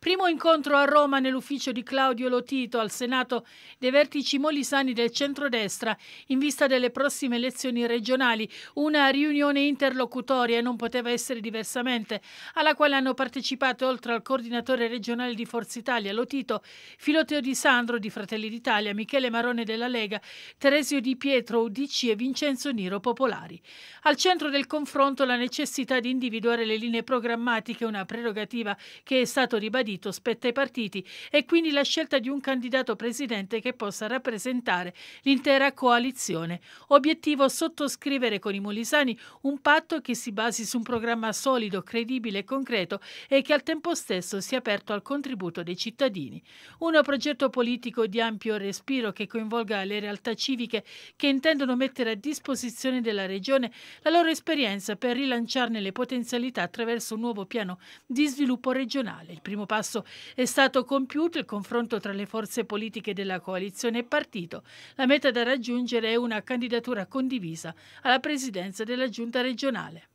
Primo incontro a Roma nell'ufficio di Claudio Lotito al Senato dei vertici molisani del centrodestra in vista delle prossime elezioni regionali, una riunione interlocutoria non poteva essere diversamente, alla quale hanno partecipato oltre al coordinatore regionale di Forza Italia Lotito, Filoteo Di Sandro di Fratelli d'Italia, Michele Marone della Lega, Teresio Di Pietro UDC e Vincenzo Niro Popolari. Al centro del confronto la necessità di individuare le linee programmatiche, una prerogativa che è stato ribadito ribadito, spetta ai partiti e quindi la scelta di un candidato presidente che possa rappresentare l'intera coalizione. Obiettivo sottoscrivere con i molisani un patto che si basi su un programma solido, credibile e concreto e che al tempo stesso sia aperto al contributo dei cittadini. Un progetto politico di ampio respiro che coinvolga le realtà civiche che intendono mettere a disposizione della Regione la loro esperienza per rilanciarne le potenzialità attraverso un nuovo piano di sviluppo regionale. Il primo passo passo è stato compiuto il confronto tra le forze politiche della coalizione e partito. La meta da raggiungere è una candidatura condivisa alla presidenza della giunta regionale.